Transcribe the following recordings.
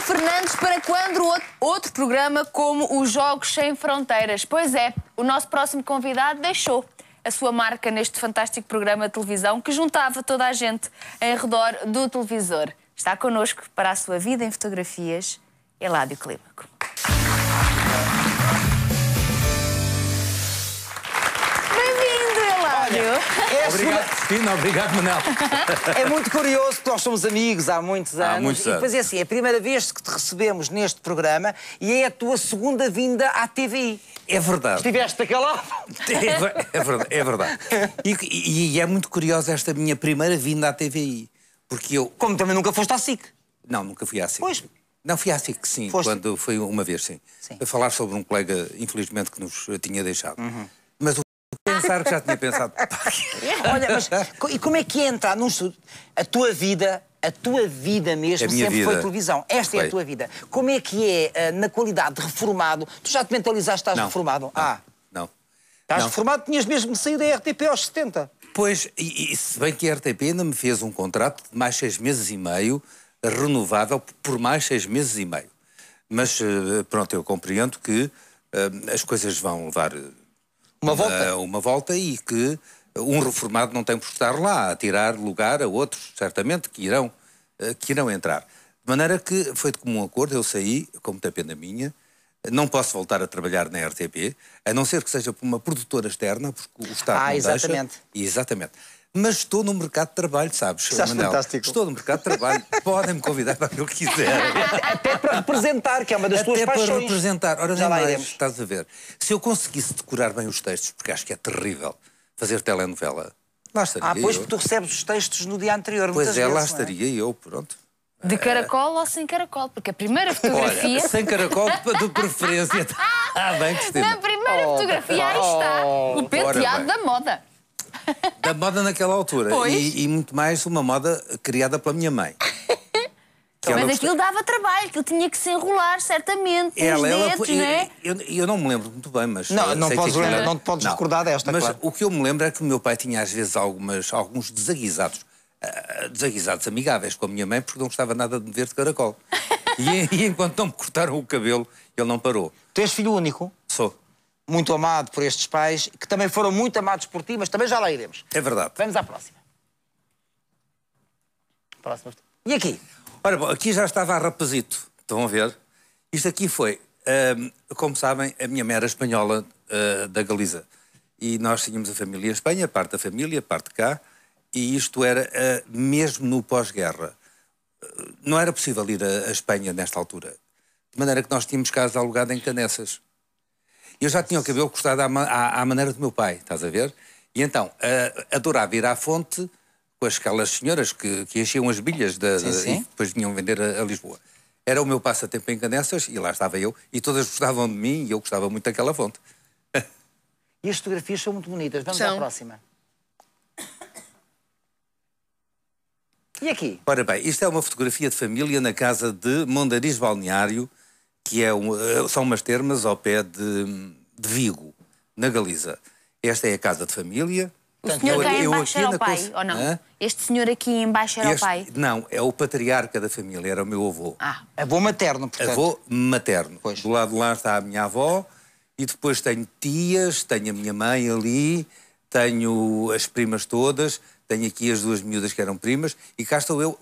Fernandes, para quando outro programa como os Jogos Sem Fronteiras? Pois é, o nosso próximo convidado deixou a sua marca neste fantástico programa de televisão que juntava toda a gente em redor do televisor. Está connosco para a sua vida em fotografias, Eládio Clímaco. senhor. obrigado, é Cristina. Obrigado, Manel. É muito curioso, porque nós somos amigos há muitos anos. Há muitos anos. E depois é assim, é a primeira vez que te recebemos neste programa e é a tua segunda vinda à TVI. É verdade. Estiveste calado. É, é verdade. É verdade. E, e é muito curiosa esta minha primeira vinda à TVI. Porque eu... Como também nunca foste à SIC. Não, nunca fui à SIC. Pois. Não, fui à SIC, sim. Foste... Quando foi uma vez, sim. sim. A falar sobre um colega, infelizmente, que nos tinha deixado. Uhum pensar que já tinha pensado. Olha, mas e como é que é entrar num estudo? A tua vida a tua vida mesmo sempre vida. foi televisão. Esta foi. é a tua vida. Como é que é eh, na qualidade de reformado? Tu já te mentalizaste estás não, reformado? Não, ah. Não. Estás não. reformado, tinhas mesmo saído da RTP aos 70. Pois, e, e, se bem que a RTP ainda me fez um contrato de mais seis meses e meio, renovável por mais seis meses e meio. Mas eh, pronto, eu compreendo que eh, as coisas vão levar uma volta? Uma, eh, uma volta e que um reformado não tem por estar lá a tirar lugar a outros, certamente, que irão, eh, que irão entrar. De maneira que foi de comum acordo, eu saí, com muita pena minha, não posso voltar a trabalhar na RTP, a não ser que seja por uma produtora externa, porque o Estado ah, não exatamente. deixa. Exatamente. Exatamente mas estou no mercado de trabalho, sabes? Isso é acho fantástico. Estou no mercado de trabalho, podem-me convidar para o que quiser. Até para representar, que é uma das Até tuas paixões. Até para representar. Ora, Já nem mais, estás a ver. Se eu conseguisse decorar bem os textos, porque acho que é terrível fazer telenovela, lá estaria Ah, pois, eu. porque tu recebes os textos no dia anterior, Pois é, vezes, lá é? estaria eu, pronto. De é. caracol ou sem caracol? Porque a primeira fotografia. Olha, sem caracol, de preferência. Ah, bem, Cristina. Na primeira oh, fotografia, aí oh. está. Oh, o penteado da moda. da moda naquela altura. E, e, muito mais uma moda criada pela minha mãe. Mas aquilo gostava... dava trabalho, aquilo tinha que se enrolar, certamente, ela, dedos, ela, né? eu, eu, eu, não me lembro muito bem, mas... Não, não, podes, não te podes não. recordar desta, Mas claro. o que eu me lembro é que o meu pai tinha às vezes algumas, alguns desaguisados, uh, desaguisados amigáveis com a minha mãe, porque não gostava nada de me ver de caracol. e, e enquanto não me cortaram o cabelo, ele não parou. Tu és filho único? Sou muito amado por estes pais, que também foram muito amados por ti, mas também já lá iremos. É verdade. Vamos à próxima. próxima. E aqui? Ora, bom, aqui já estava a rapazito. Estão a ver? Isto aqui foi, hum, como sabem, a minha mera espanhola uh, da Galiza. E nós tínhamos a família em Espanha, parte da família, parte cá, e isto era uh, mesmo no pós-guerra. não era possível ir à Espanha nesta altura. De maneira que nós tínhamos casa alugada em Canessas eu já tinha o cabelo cortado à, à, à maneira do meu pai, estás a ver? E então, adorava ir à fonte com aquelas senhoras que, que enchiam as bilhas da, sim, sim. e depois vinham vender a, a, Lisboa. Era o meu passatempo em Canessas e lá estava eu. E todas gostavam de mim e eu gostava muito daquela fonte. e as fotografias são muito bonitas. Vamos são. à próxima. E aqui? Ora bem, isto é uma fotografia de família na casa de Mondariz Balneário, que é um, eh, são umas termas ao pé de, de Vigo, na Galiza. Esta é a casa de família, o senhor cá é embaixo era o pai, ou não? Hã? Este senhor aqui embaixo era este... o pai? Não, é o patriarca da família, era o meu avô. Ah, avô materno, portanto. Avô materno. Pois. Do lado de lá está a minha avó, e depois tenho tias, tenho a minha mãe ali, tenho as primas todas, tenho aqui as duas miúdas que eram primas, e cá estou eu,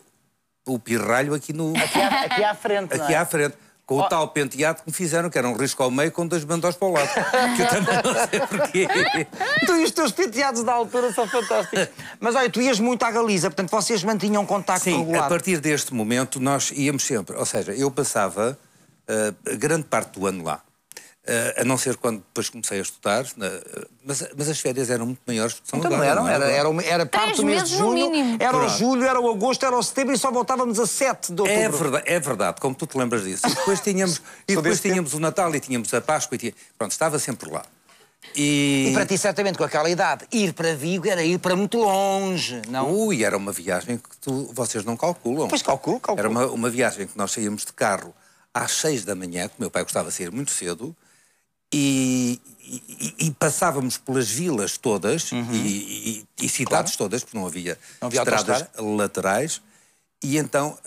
o pirralho aqui no... Aqui à, aqui à frente, Aqui é? à frente com o oh. tal penteado que me fizeram, que era um risco ao meio com dois bandós para o lado. que eu também não sei porquê. tu e os teus penteados da altura são fantásticos. Mas olha, tu ias muito à Galiza, portanto vocês mantinham contacto Sim, a partir deste momento nós íamos sempre. Ou seja, eu passava uh, grande parte do ano lá. Uh, a não ser quando depois comecei a estudar, eh, mas, mas as férias eram muito maiores do que são então, agora. Não eram, não é era, era, era, era parte do mês de julho era o julho, era o agosto, era o setembro e só voltávamos a 7 de é outubro. É verdade, é verdade como tu te lembras disso. E depois tínhamos, e depois tínhamos o Natal e tínhamos a Páscoa e tinha, pronto, estava sempre lá. E... e... para ti, certamente, com aquela idade, ir para Vigo era ir para muito longe, não? Ui, era uma viagem que tu, vocês não calculam. Pois calculo, calculo. Era uma, uma viagem que nós saíamos de carro às seis da manhã, que o meu pai gostava de sair muito cedo, e, e, e, passávamos pelas vilas todas uhum. e, e, cidades claro. todas, porque não havia, não havia estradas laterais. E então,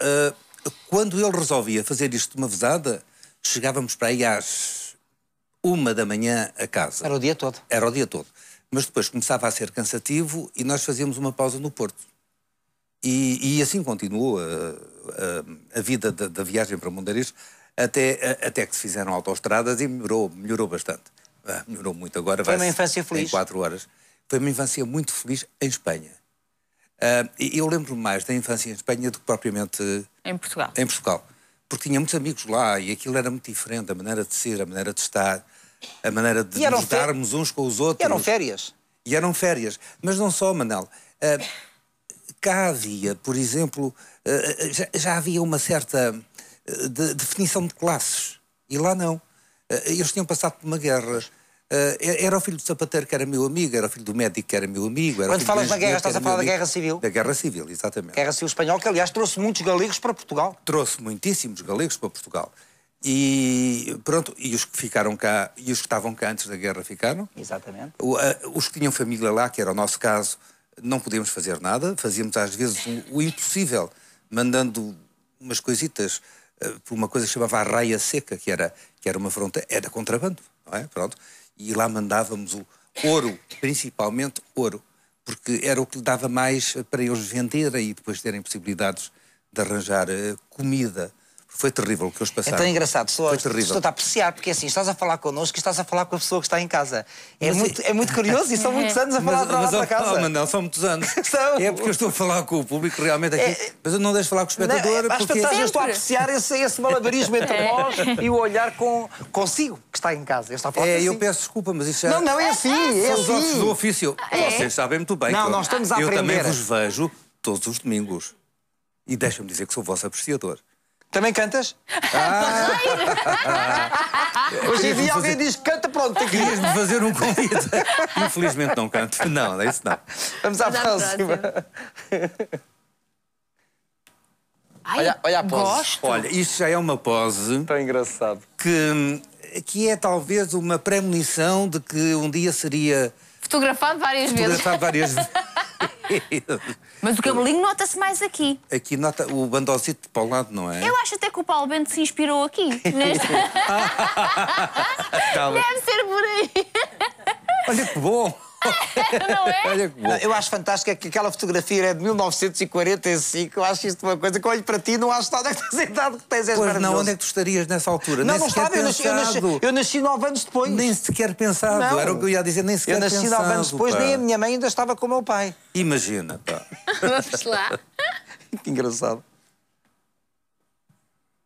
uh, quando ele resolvia fazer isto de uma vezada, chegávamos para aí às uma da manhã a casa. Era o dia todo. Era o dia todo. Mas depois começava a ser cansativo e nós fazíamos uma pausa no Porto. E, assim continuou a, a, ah, ah, a vida da, da viagem para Mundaris até, até que se fizeram autoestradas e melhorou, melhorou bastante. Ah, melhorou muito agora. Foi uma infância feliz. Em quatro horas. Foi uma infância muito feliz em Espanha. Ah, eu lembro mais da infância em Espanha do que propriamente em Portugal. Em Portugal. Porque tinha muitos amigos lá e aquilo era muito diferente, a maneira de ser, a maneira de estar, a maneira de nos darmos uns com os outros. E eram férias. E eram férias. Mas não só, Manel. Ah, cá havia, por exemplo, ah, já havia uma certa eh, de definição de classes. E lá não. Eh, eles tinham passado por uma guerra. Eh, era o filho do sapateiro que era meu amigo, era o filho do médico que era meu amigo. Quando falas da guerra, estás a falar da guerra civil? Da guerra civil, exatamente. Guerra civil espanhola, que aliás trouxe muitos galegos para Portugal. Trouxe muitíssimos galegos para Portugal. E pronto, e os que ficaram cá, e os que estavam cá antes da guerra ficaram. Exatamente. Os que tinham família lá, que era o nosso caso, não podíamos fazer nada, fazíamos às vezes o impossível, mandando umas coisitas por uma coisa que chamava a Raia Seca, que era, que era uma fronteira, era contrabando, não é? Pronto. E lá mandávamos o ouro, principalmente ouro, porque era o que lhe dava mais para eles venderem e depois terem possibilidades de arranjar eh, comida foi terrível o que eles passaram. Então é engraçado, estou, estou a apreciar, porque é assim, estás a falar connosco e estás a falar com a pessoa que está em casa. É, muito, é-, é... muito curioso e são é. muitos anos a falar mas, da nossa mas, oh, casa. Não, oh, Manel, são muitos anos. são... É porque eu estou a falar com o público realmente aqui, é... mas eu não deixo falar com o espectador. Não, porque... eu estou a apreciar esse, esse malabarismo entre nós e o olhar com, consigo que está em casa. Eu, estou a falar é, assim. eu peço desculpa, mas isso é. Não, não, é assim. É, são assim. os ossos assim. do ofício. Ah, Vocês sabem muito bem. Não, nós estamos a aprender. Eu também vos vejo todos os domingos. E deixa-me dizer que sou vosso apreciador. Também cantas? Ah. Hoje em dia alguém diz diz canta, pronto, Querias-me fazer um convite. Infelizmente não canto. Não, é isso não. Vamos à próxima. próxima. Ai, olha, olha a pose. Gosto. Olha, isto já é uma pose. Tão engraçado. Que, que é talvez uma premonição de que um dia seria. Fotografado várias fotografado vezes. Fotografado várias vezes. Mas o cabelinho nota-se mais aqui. Aqui nota o bandolzito para o lado, não é? Eu acho até que o Paulo Bento se inspirou aqui. Nesta... Tá Deve ser por aí. Olha que bom! É, não é? Eu acho fantástico é que aquela fotografia é de 1945. Eu acho isto uma coisa que olho para ti e não acho nada que tens idade que tens. pois não, onde é que tu estarias nessa altura? Não, nem não estava. Eu nasci, eu, nasci, eu nasci nove anos depois. Nem sequer pensado. Não. Era o que eu ia dizer, nem sequer pensado. Eu nasci pensado, nove anos depois, pá. nem a minha mãe ainda estava com o meu pai. Imagina, pá. Vamos lá. que engraçado.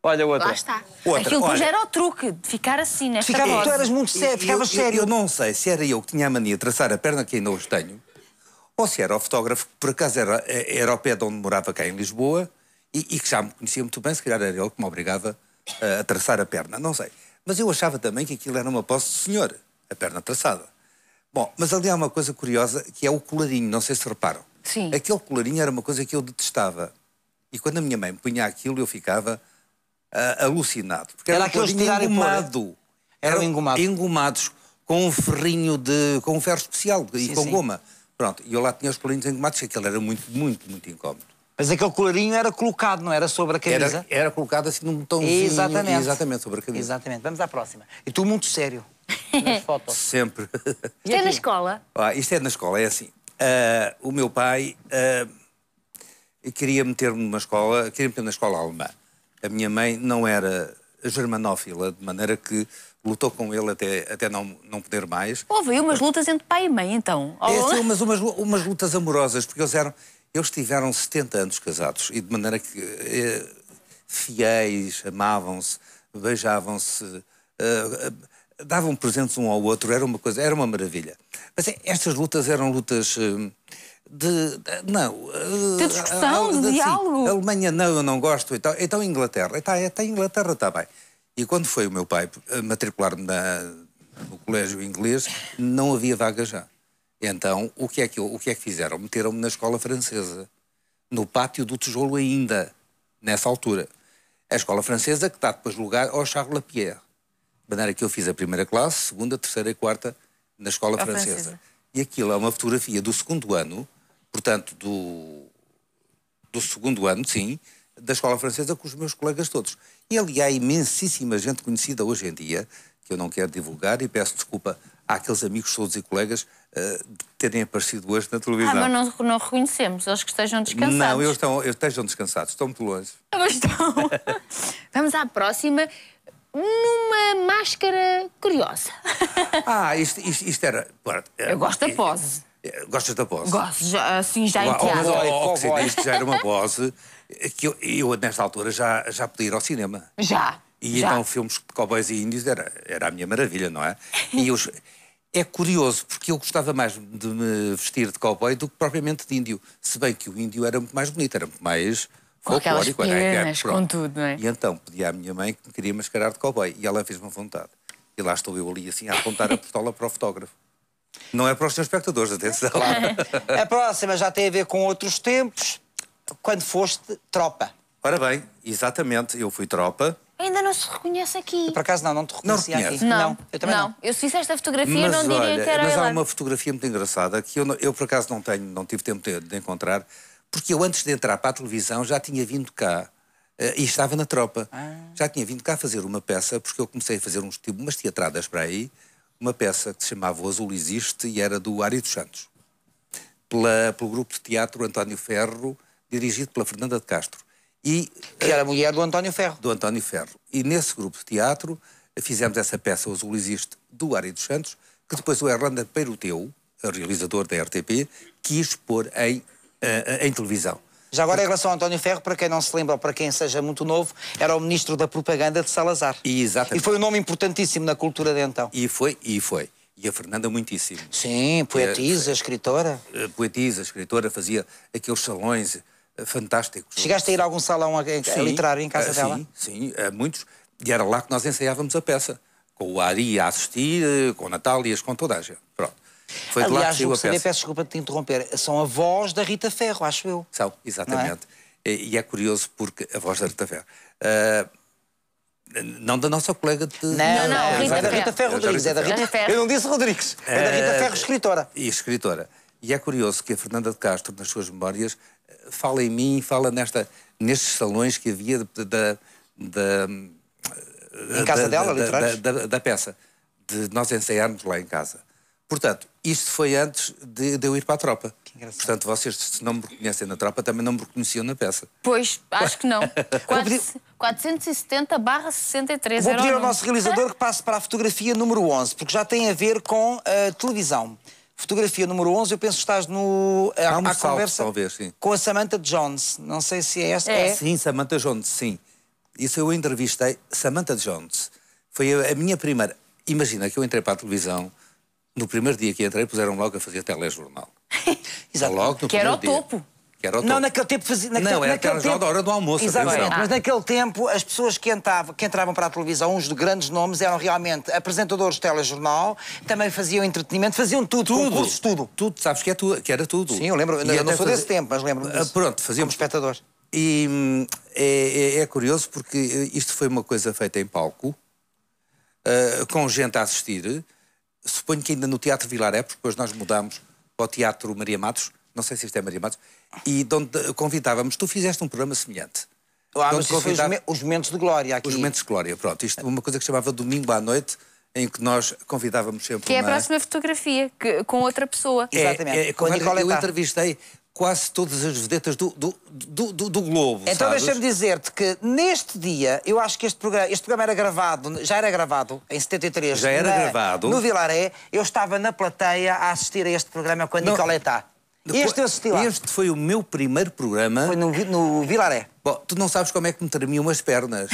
Olha outra. Lá está. Outra, Aquilo olha, que era o truque, de ficar assim nesta ficava, Tu eras muito sério, Ficava sério. Eu, eu não sei se era eu que tinha a mania de traçar a perna, que ainda hoje tenho, ou se era o fotógrafo, que por acaso era, era ao pé de onde morava cá em Lisboa, e, e que já me conhecia muito bem, se calhar era ele que me obrigava a, eh, a traçar a perna, não sei. Mas eu achava também que aquilo era uma posse de senhor, a perna traçada. Bom, mas ali há uma coisa curiosa, que é o colarinho, não sei se reparam. Sim. Aquele colarinho era uma coisa que eu detestava. E quando a minha mãe me punha aquilo, eu ficava uh, alucinado. Porque era, era engomado. É? Eram, eram engomado. engomados com um ferrinho de. com um ferro especial sim, e com sim. goma. Pronto, e eu lá tinha os colarinhos engomados, aquilo era muito, muito, muito incómodo. Mas aquele colarinho era colocado, não era sobre a camisa? Era, era colocado assim num botãozinho. Exatamente. Exatamente, sobre a camisa. Exatamente. Vamos à próxima. E tu muito sério. Nas fotos. Sempre. Isto é na escola? Ah, isto é na escola, é assim. Uh, o meu pai uh, queria meter-me numa escola, queria meter-me na escola alemã a minha mãe não era germanófila, de maneira que lutou com ele até, até não, não poder mais. Houve umas lutas entre pai e mãe, então? É, sim, umas, umas, umas lutas amorosas, porque eles eram... Eles tiveram 70 anos casados e de maneira que eh, fiéis, amavam-se, beijavam-se, eh, eh, davam presentes um ao outro, era uma coisa, era uma maravilha. Mas é, estas lutas eram lutas de. Não. De eh, discussão, de, de eh, diálogo. Sim, Alemanha não, eu não gosto. Então, então Inglaterra. Então, até Inglaterra bem E quando foi o meu pai eh, matricular-me no colégio inglês, não havia vaga já. Então, o que é que, o que, é que fizeram? Meteram-me na escola francesa, no pátio do tijolo ainda, nessa altura. A escola francesa que dá depois lugar ao Charles Lapierre. De maneira que eu fiz a primeira classe, segunda, terceira e quarta na escola francesa. francesa. E aquilo é uma fotografia do segundo ano, portanto, do, do segundo ano, sim, da escola francesa com os meus colegas todos. E ali há imensíssima gente conhecida hoje em dia, que eu não quero divulgar e peço desculpa àqueles amigos todos e colegas uh, de terem aparecido hoje na ah, televisão. Ah, mas não, não reconhecemos, eles que estejam descansados. Não, eles, estão, eles estejam descansados, estão muito longe. Mas estão. Vamos à próxima, numa máscara curiosa. ah, isto, isto, isto era... Eu gosto da é, pose. Gostas da pose? Gosto, assim já em teatro. Oh, oh, isto já era uma pose que eu, eu nesta altura, já, já podia ir ao cinema. Já. E já. então filmes de cowboys e índios era, era a minha maravilha, não é? E eu, é curioso, porque eu gostava mais de me vestir de cowboy do que propriamente de índio. Se bem que o índio era muito mais bonito, era muito mais com aquelas pernas, com tudo, não é? E então pedi à minha mãe que me queria mascarar de cowboy e ela fez-me vontade. E lá estou eu ali assim a apontar a pistola para o fotógrafo. Não é para os seus espectadores, atenção. Claro. a próxima já tem a ver com outros tempos, quando foste tropa. Ora bem, exatamente, eu fui tropa. Ainda não se reconhece aqui. Por acaso não, não te reconheci não aqui. Não, não, eu também não. não. Eu se fizesse esta fotografia mas, não diria olha, que era Mas ela. há uma fotografia muito engraçada que eu, eu por acaso não tenho, não tive tempo de, de, encontrar, porque eu antes de entrar para a televisão já tinha vindo cá eh, e estava na tropa. Ah. Já tinha vindo cá fazer uma peça, porque eu comecei a fazer uns tipo umas teatradas para aí uma peça que se chamava O Azul Existe e era do Ari dos Santos, pela, pelo grupo de teatro António Ferro, dirigido pela Fernanda de Castro. E, que era a mulher do António Ferro. Do António Ferro. E nesse grupo de teatro fizemos essa peça O Azul Existe do Ari dos Santos, que depois o Erlanda Peiroteu, realizador da RTP, quis pôr em, eh, em televisão. Já agora, em relação a António Ferro, para quem não se lembra ou para quem seja muito novo, era o ministro da propaganda de Salazar. E, exatamente. E foi um nome importantíssimo na cultura de então. E foi, e foi. E a Fernanda muitíssimo. Sim, poetisa, é, escritora. Eh, poetisa, escritora, fazia aqueles salões eh, fantásticos. Chegaste a ir a algum salão a, a literário em casa sim, eh, dela? Sim, sim, muitos. E era lá que nós ensaiávamos a peça. Com o Ari a assistir, com a Natália, com toda a gente. Pronto. Foi Aliás, o CD, peço desculpa de te interromper, são a voz da Rita Ferro, acho eu. São, é? exatamente. É? E é curioso porque a voz da Rita Ferro. Uh, não da nossa colega de. Não, não, não é, Rita, é, Rita, Rita Ferro Rodrigues. É da é Rita Ferro. Eu não disse Rodrigues. É da Rita ah, Ferro, escritora. E escritora. E é curioso que a Fernanda de Castro, nas suas memórias, fala em mim, fala nesta, nestes salões que havia da. da em casa da, dela, da, da, da, da peça, de nós ensaiarmos lá em casa. Portanto, isto foi antes de, de eu ir para a tropa. Portanto, vocês se não me reconhecem na tropa, também não me reconheciam na peça. Pois, acho que não. 470 barra 63. Vou pedir ao nosso realizador que passe para a fotografia número 11, porque já tem a ver com a televisão. Fotografia número 11, eu penso que estás no, a, eh, à conversa talvez, sim. com a Samantha Jones. Não sei se é esta. É. é. Sim, Samantha Jones, sim. Isso eu entrevistei. Samantha Jones foi a, a minha primeira. Imagina que eu entrei para a televisão no primeiro dia que entrei, puseram logo a fazer telejornal. Exato. Logo no que era o topo. Dia. Que era o topo. Não, naquele tempo fazia. Naquele, não, era naquele tempo, da hora do almoço. Exatamente, mas naquele tempo as pessoas que entravam, que entravam para a televisão, uns de grandes nomes, eram realmente apresentadores de telejornal, também faziam entretenimento, faziam tudo, tudo. concursos, tudo. Tudo, sabes que, é tu, que era tudo. Sim, eu lembro, e eu não sou fazer... desse tempo, mas lembro-me Ah, pronto, fazíamos. Como espectadores. E hum, é, é, é, curioso porque eh, isto foi uma coisa feita em palco, uh, com gente a assistir, suponho que ainda no Teatro é, porque depois nós mudamos para o Teatro Maria Matos, não sei se isto é Maria Matos, e onde convidávamos, tu fizeste um programa semelhante. Ah, mas convidava... os, os momentos de glória aqui. Os momentos de glória, pronto. Isto uma coisa que chamava Domingo à Noite, em que nós convidávamos sempre. Que é a próxima fotografia, que, com outra pessoa. É, é Exatamente. É, com eu entrevistei quase todas as vedetas do, do, do, do, do Globo. Então deixa-me dizer-te que neste dia, eu acho que este programa, este programa era gravado, já era gravado em 73. Já era na, gravado. No Vilaré, eu estava na plateia a assistir a este programa com a Nicoleta. Este eu assisti lá. Este foi o meu primeiro programa. Foi no, no Vilaré. Bom, tu não sabes como é que me tremiam as pernas.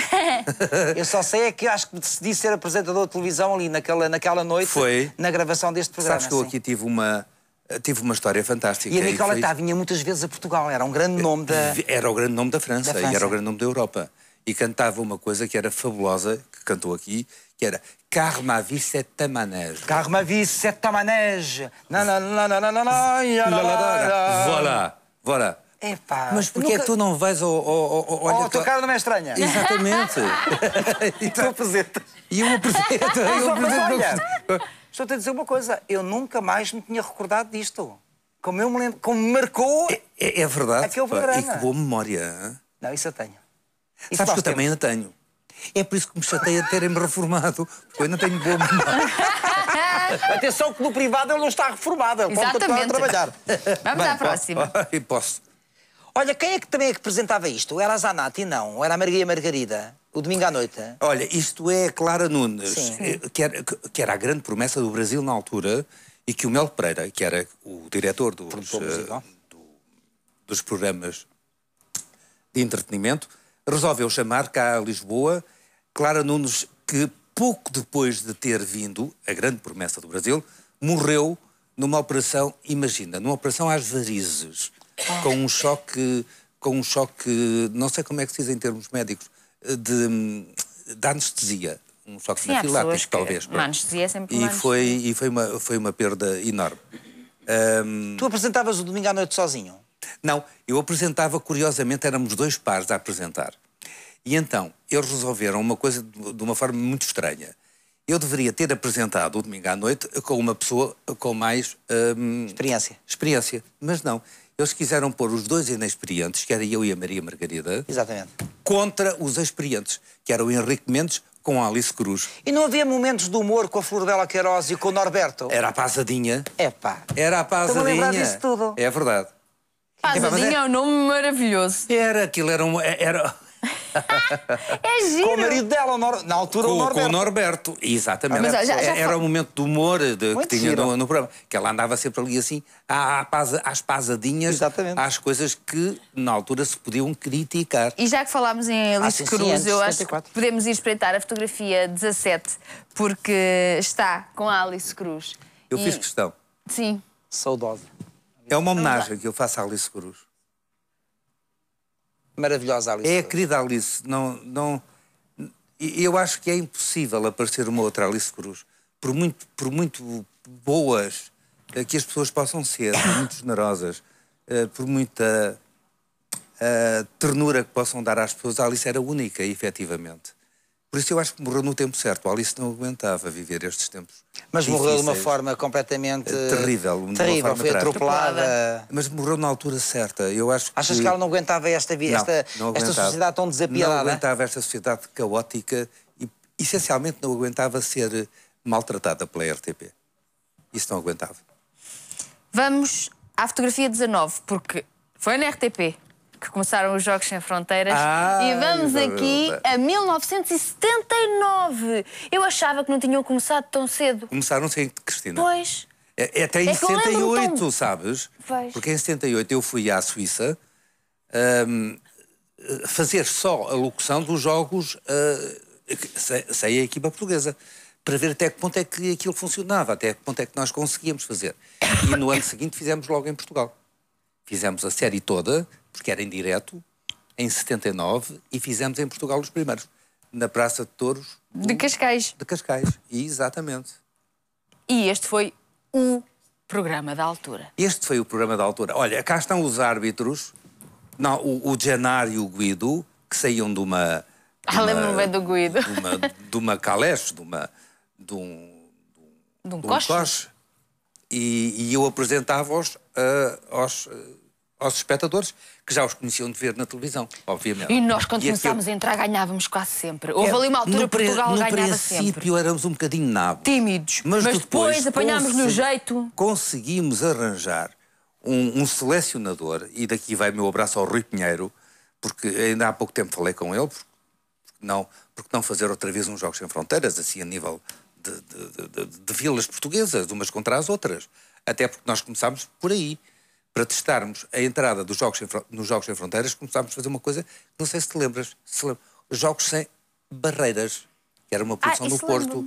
eu só sei é que acho que decidi ser apresentador de televisão ali naquela, naquela noite. Foi. Na gravação deste programa. Sabes que eu aqui tive uma eh, tive uma história fantástica. E a Nicola e tá, vinha muitas vezes a Portugal, era um grande eh, nome da... Era o grande nome da França, da França. e era o grande nome da Europa. E cantava uma coisa que era fabulosa, que cantou aqui, que era Car ma vie c'est un manège. Car ma vie c'est un manège. Voilà, voilà. Epá, Mas porquê nunca... é que tu não vais ao... ao, ao, ao oh, a tua cara não é estranha. Exatamente. e tu apresentas. E eu apresento. eu apresento. Estou-te a dizer uma coisa, eu nunca mais me tinha recordado disto. Como eu me lembro, como me marcou. É, é, é verdade. Aquele programa. E que boa memória. Não, isso eu tenho. Isso Sabes que eu também ainda tenho. É por isso que me a terem-me reformado, porque eu ainda tenho boa memória. Atenção que no privado ele não está reformado, ele pode continuar a trabalhar. Vamos Bem, à próxima. Posso, posso. Olha, quem é que também é que apresentava isto? Era a Zanatti, não? Ou era a Maria Margarida? O domingo à noite. Olha, isto é Clara Nunes, Sim. Eh, que era, que era a grande promessa do Brasil na altura e que o Mel Pereira, que era o diretor dos, uh, do, dos programas de entretenimento, resolveu chamar cá a Lisboa Clara Nunes, que pouco depois de ter vindo, a grande promessa do Brasil, morreu numa operação, imagina, numa operação às varizes com um choque, com um choque, não sei como é que se diz em termos médicos, de, de anestesia. Um choque Sim, anafilático, talvez. Uma anestesia é sempre uma e foi E foi uma, foi uma perda enorme. Um... Tu apresentavas o domingo à noite sozinho? Não, eu apresentava, curiosamente, éramos dois pares a apresentar. E então, eles resolveram uma coisa de uma forma muito estranha. Eu deveria ter apresentado o domingo à noite com uma pessoa com mais... Um... Experiência. Experiência, mas não. Eles quiseram pôr os dois inexperientes, que era eu e a Maria Margarida, Exatamente. contra os experientes, que era o Henrique Mendes com a Alice Cruz. E não havia momentos de humor com a Flordela Queiroz e com o Norberto? Era a pazadinha. É pá. Era a pazadinha. Estou disso tudo. É verdade. Pazadinha é, é um nome maravilhoso. Era, aquilo era um... É, era é giro. Com o marido dela, na altura, com, o Norberto. Com o Norberto, exatamente. já, já era o um momento de humor de, que tinha no, no, programa. Que ela andava sempre ali assim, à, às pasadinhas, exatamente. às coisas que na altura se podiam criticar. E já que falámos em ah, Alice ah, Cruz, sim, antes, eu acho que podemos ir espreitar a fotografia 17, porque está com a Alice Cruz. Eu e... fiz questão. Sim. Saudosa. É uma homenagem que eu faço a Alice Cruz maravilhosa Alice. É a querida Alice. Não, não, eu acho que é impossível aparecer uma outra Alice Cruz. Por muito, por muito boas eh, que as pessoas possam ser, muito generosas, eh, por muita eh, ternura que possam dar às pessoas, a Alice era única, efetivamente. Por isso eu acho que morreu no tempo certo. O Alice não aguentava viver estes tempos. Mas difíceis. morreu de uma forma completamente. É terrível. Terrível, foi atropelada. Mas morreu na altura certa. Eu acho que... Achas que ela não aguentava esta vida, esta, esta sociedade tão desapiada? Não aguentava esta sociedade caótica e, essencialmente, não aguentava ser maltratada pela RTP. Isso não aguentava. Vamos à fotografia 19, porque foi na RTP que começaram os Jogos Sem Fronteiras. Ah, e vamos aqui a 1979. Eu achava que não tinham começado tão cedo. Começaram sem Cristina. Pois. É, é até é em é 78, tão... sabes? Pois. Porque em 78 eu fui à Suíça um, fazer só a locução dos jogos uh, sem, sem a equipa portuguesa para ver até que ponto é que aquilo funcionava, até que ponto é que nós conseguíamos fazer. E no ano seguinte fizemos logo em Portugal. Fizemos a série toda, porque era em direto, em 79, e fizemos em Portugal os primeiros, na Praça de Touros. De Cascais. De Cascais, e, exatamente. E este foi o programa da altura. Este foi o programa da altura. Olha, cá estão os árbitros, não, o, o Genaro e o Guido, que saíam de uma. Ah, lembro-me do Guido. De uma, de uma caleche, de uma. de um. de um, de um coche. coche. E, e eu apresentava-os uh, aos. Uh, aos espectadores, que já os conheciam de ver na televisão, obviamente. E nós, quando e começámos aquilo... a entrar, ganhávamos quase sempre. Houve é, ali uma altura que Portugal ganhava sempre. No princípio éramos um bocadinho nabos. Tímidos. Mas, mas depois, depois apanhámos no jeito. Conseguimos arranjar um, um, selecionador, e daqui vai meu abraço ao Rui Pinheiro, porque ainda há pouco tempo falei com ele, porque não, porque não fazer outra vez uns Jogos Sem Fronteiras, assim a nível de, de, de, de vilas portuguesas, umas contra as outras. Até porque nós começámos por aí para testarmos a entrada dos jogos nos Jogos Sem Fronteiras, começámos a fazer uma coisa, que não sei se te lembras, se lembra, jogos sem barreiras, que era uma produção ah, do Porto.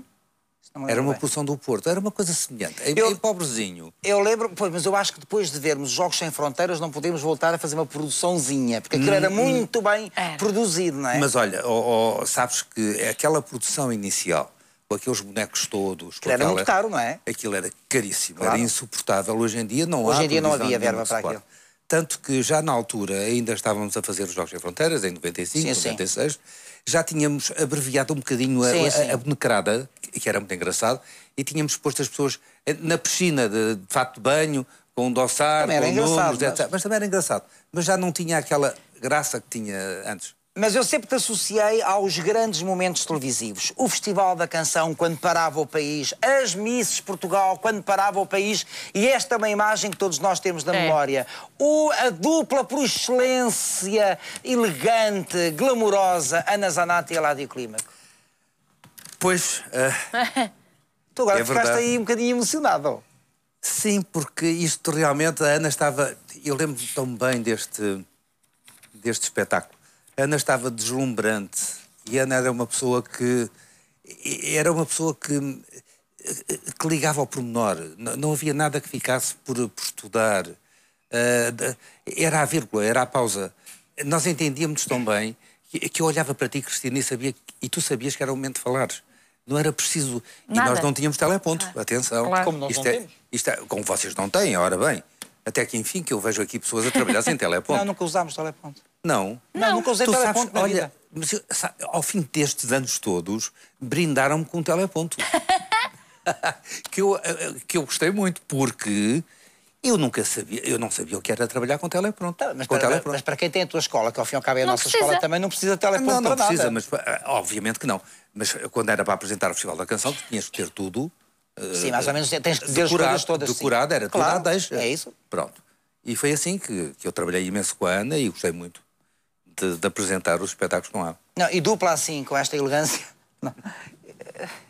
Era uma produção do Porto, era uma coisa semelhante. É eu, pobrezinho. Eu lembro, pois, mas eu acho que depois de vermos Jogos Sem Fronteiras não podemos voltar a fazer uma produçãozinha, porque aquilo hum, era hum. muito bem era. produzido, não é? Mas olha, oh, oh, sabes que aquela produção inicial com aqueles bonecos todos. Aquilo era muito caro, não é? Aquilo era caríssimo, claro. era insuportável. Hoje em dia não Hoje há. Hoje em dia não havia verba para aquilo. Tanto que já na altura ainda estávamos a fazer os Jogos Sem Fronteiras, em 95, sim, 96, sim. já tínhamos abreviado um bocadinho a, sim. a bonecrada, que era muito engraçado, e tínhamos posto as pessoas eh, na piscina de, de fato de banho, com um dossar, com números, mas... etc. É? Mas também era engraçado. Mas já não tinha aquela graça que tinha antes. Mas eu sempre te associei aos grandes momentos televisivos. O Festival da Canção, quando parava o país, as Misses Portugal, quando parava o país, e esta é uma imagem que todos nós temos na é. memória. O, a dupla por excelência, elegante, glamourosa, Ana Zanatti e Eladio Clímaco. Pois. Uh... tu agora é ficaste verdade. aí um bocadinho emocionado. Sim, porque isto realmente, a Ana estava. Eu lembro-me tão bem deste, deste espetáculo Ana estava deslumbrante e Ana era uma pessoa que era uma pessoa que, que ligava ao pormenor. Não, não havia nada que ficasse por, por estudar. Uh, era a vírgula, era a pausa. Nós entendíamos tão bem que, que eu olhava para ti, Cristina, e sabia e tu sabias que era o momento de falar. Não era preciso. Nada. E nós não tínhamos teleponto, ah, atenção. Claro. Como nós isto não é, temos. Isto é, como vocês não têm, ora bem. Até que enfim que eu vejo aqui pessoas a trabalhar sem teleponto. Não, nunca usámos teleponto. Não. Não, não nunca usei tu teleponto sabes, olha, mas, sabe, ao fim destes anos todos, brindaram-me com um teleponto. que, eu, eh, eh, que eu gostei muito, porque eu nunca sabia, eu não sabia o que era trabalhar com teleprompter. Tá, mas, com para, mas para quem tem a tua escola, que ao fim e ao cabo é a não nossa precisa. escola, também não precisa de teleponto Não, não precisa, nada. mas eh, obviamente que não. Mas quando era para apresentar o Festival da Canção, tinhas que ter tudo... Sim, mais ou menos, tens que dizer decorado, as coisas todas. Decorado, era claro, tudo à deixa. É isso. Pronto. E foi assim que, que eu trabalhei imenso com a Ana e gostei muito de, de apresentar os espetáculos não há. Não, e dupla assim, com esta elegância, não.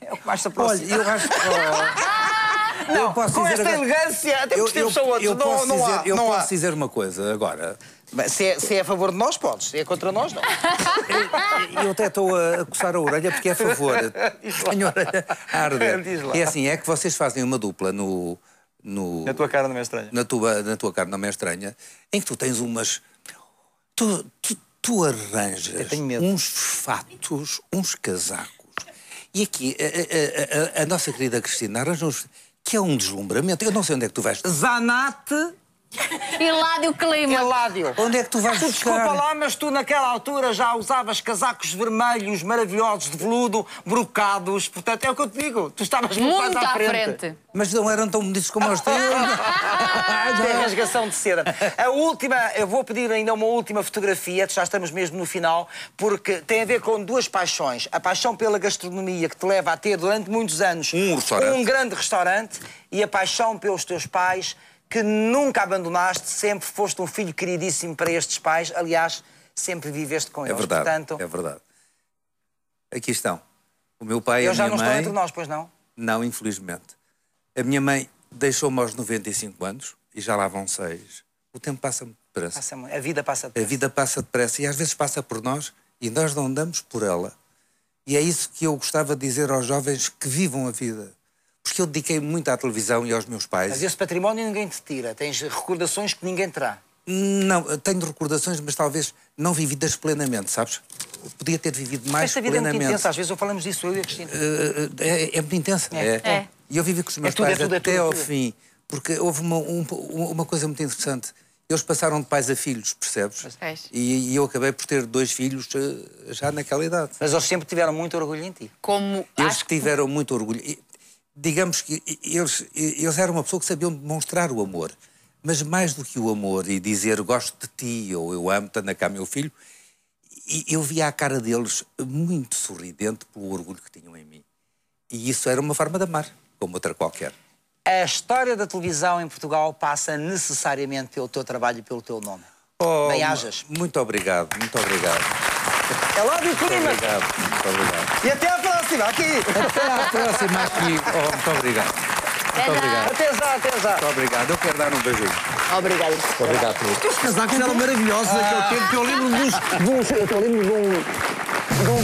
é o que mais se aproxima. Olha, eu acho que... Não, eu posso com dizer esta agora... elegância, até porque temos só eu não, posso não dizer, há. Eu não posso há. dizer uma coisa agora. Se é, se é, a favor de nós, podes. Se é contra nós, não. Eu, eu até estou a coçar a orelha porque é a favor. senhora a e arde. É assim, é que vocês fazem uma dupla no... no na tua cara não é estranha. Na tua, na tua cara não é estranha, em que tu tens umas... Tu, tu, tu arranjas uns fatos, uns casacos. E aqui, a, a, a, a nossa querida Cristina arranja uns que é um deslumbramento. Eu não sei onde é que tu vais. Zanate Eládio clima. Eládio. Onde é que tu vais tu, buscar? Desculpa lá, mas tu naquela altura já usavas casacos vermelhos maravilhosos de veludo, brocados. Portanto, é o que eu te digo. Tu estavas muito, muito à, à frente. frente. Mas não eram tão bonitos como os teus. Tem rasgação de cera. A última, eu vou pedir ainda uma última fotografia, já estamos mesmo no final, porque tem a ver com duas paixões. A paixão pela gastronomia, que te leva a ter durante muitos anos um, um grande restaurante, e a paixão pelos teus pais que nunca abandonaste, sempre foste um filho queridíssimo para estes pais, aliás, sempre viveste com é eles. Verdade, Portanto, é verdade. Aqui estão. O meu pai e a minha mãe... Eu já não estou entre nós, pois não? Não, infelizmente. A minha mãe deixou-me aos 95 anos, e já lá vão seis. O tempo passa depressa. Passa, a vida passa depressa. A vida passa depressa e às vezes passa por nós e nós não andamos por ela. E é isso que eu gostava de dizer aos jovens que vivam a vida porque eu dediquei muito à televisão e aos meus pais. Mas esse património ninguém te tira, tens recordações que ninguém terá. Não, tenho recordações, mas talvez não vividas plenamente, sabes? Podia ter vivido mais Esta vida plenamente. é muito intensa, às vezes eu falamos disso, eu e a Cristina. Eh, eh, é, é muito intensa. É. É. é. E eu vivi com os meus é tudo, é pais tudo, é até ao fim, porque houve uma, um, uma coisa muito interessante. Eles passaram de pais a filhos, percebes? E, e, eu acabei por ter dois filhos eh, já naquela idade. Mas eles sempre tiveram muito orgulho em ti. Como eles acho... tiveram muito orgulho digamos que eles, eles eram uma pessoa que sabiam demonstrar o amor. Mas mais do que o amor e dizer gosto de ti ou eu amo-te, anda cá meu filho, eu via a cara deles muito sorridente pelo orgulho que tinham em mim. E isso era uma forma de amar, como outra qualquer. A história da televisão em Portugal passa necessariamente pelo teu trabalho e pelo teu nome. Oh, Bem-ajas. Muito obrigado, muito obrigado. É logo o clima. Muito obrigado, muito obrigado. E até a próxima próxima aqui. Até à próxima aqui. Oh, muito obrigado. Muito obrigado. Até já, até já. Muito obrigado. Eu quero dar um beijo. Obrigado. Muito obrigado por Os casacos eram maravilhosos ah. naquele tempo. Eu lembro-me de uns... Eu lembro-me de um...